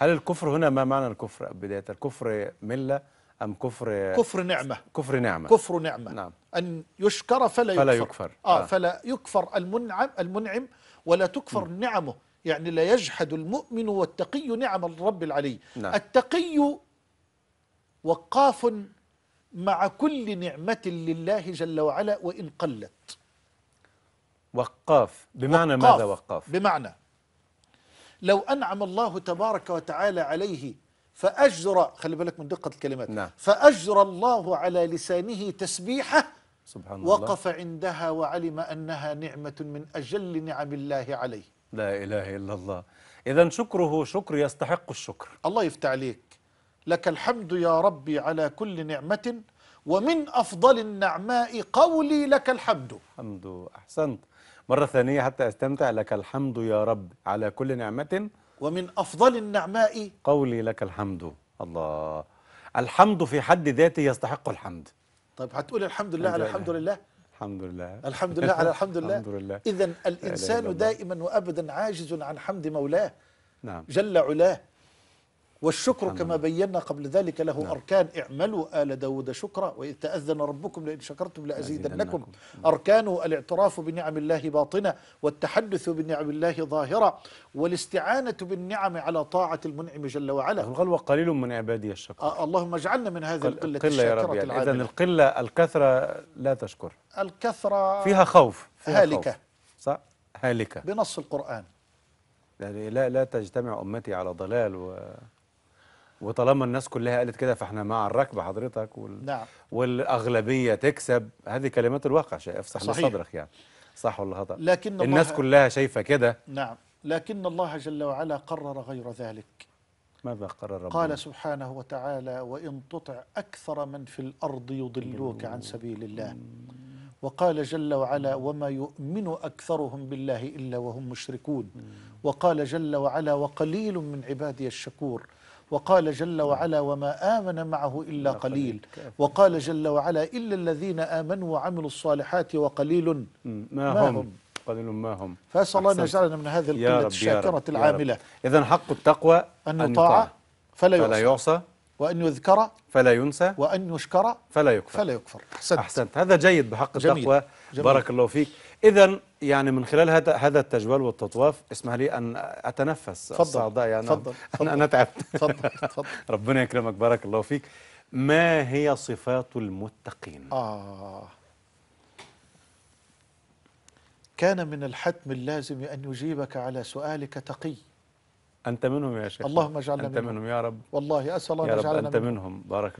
هل الكفر هنا ما معنى الكفر بداية الكفر ملة أم كفر كفر نعمة كفر نعمة كفر نعمة نعم أن يشكر فلا, فلا يكفر, يكفر. آه, آه فلا يكفر المنعم المنعم ولا تكفر م. نعمه يعني لا يجحد المؤمن والتقي نعم الرب العلي نعم. التقي وقاف مع كل نعمة لله جل وعلا وإن قلت وقاف بمعنى وقاف ماذا وقاف؟ بمعنى لو أنعم الله تبارك وتعالى عليه فأجرى خلي بالك من دقة الكلمات نعم. فأجرى الله على لسانه تسبيحه سبحان وقف الله. عندها وعلم أنها نعمة من أجل نعم الله عليه لا إله إلا الله إذا شكره شكر يستحق الشكر الله يفتح عليك لك الحمد يا ربي على كل نعمة ومن أفضل النعماء قولي لك الحمد الحمد أحسنت مرة ثانية حتى أستمتع لك الحمد يا رب على كل نعمة ومن أفضل النعماء قولي لك الحمد الله الحمد في حد ذاته يستحق الحمد طيب هتقول الحمد لله على الحمد لله الحمد لله الحمد لله على الحمد لله, لله. إذا الإنسان دائما وأبدا عاجز عن حمد مولاه نعم. جل علاه والشكر كما بينا قبل ذلك له نعم. أركان اعملوا آل داود شكرا وإذ تأذن ربكم لئن شكرتم لأزيدنكم نعم. أركانه الاعتراف بنعم الله باطنة والتحدث بنعم الله ظاهرة والاستعانة بالنعم على طاعة المنعم جل وعلا قال قليل من عبادي الشكر آه اللهم اجعلنا من هذه القلة الشاكرة يعني إذن القلة الكثرة لا تشكر الكثرة فيها خوف فيها هالكة خوف. صح هالكة بنص القرآن يعني لا لا تجتمع أمتي على ضلال و وطالما الناس كلها قالت كده فاحنا مع الركبه حضرتك وال... نعم. والاغلبيه تكسب هذه كلمات الواقع شيء افسح صدرك يعني صح ولا خطا لكن الله الناس كلها شايفه كده نعم لكن الله جل وعلا قرر غير ذلك ماذا قرر ربنا قال سبحانه وتعالى وان تطع اكثر من في الارض يضلوك عن سبيل الله وقال جل وعلا وما يؤمن أكثرهم بالله إلا وهم مشركون وقال جل وعلا وقليل من عبادي الشكور وقال جل وعلا وما آمن معه إلا قليل وقال جل وعلا إلا الذين آمنوا وعملوا الصالحات وقليل ما هم قليل ما هم فأسأل الله أن يجعلنا من هذه القلة الشاكرة العاملة إذا حق التقوى أن يطاع فلا, فلا يعصى وأن يذكر فلا ينسى وأن يشكر فلا يكفر فلا يكفر أحسنت, أحسنت. هذا جيد بحق التقوى بارك الله فيك إذا يعني من خلال هذا هذا التجوال والتطواف اسمح لي ان اتنفس تفضل يعني نعم. فضل انا, أنا تعبت تفضل تفضل ربنا يكرمك بارك الله فيك ما هي صفات المتقين اه كان من الحتم اللازم ان يجيبك على سؤالك تقي انت منهم يا شيخ اللهم اجعلنا انت منهم, منهم يا رب والله اسال الله ان يجعلنا منهم انت منهم بارك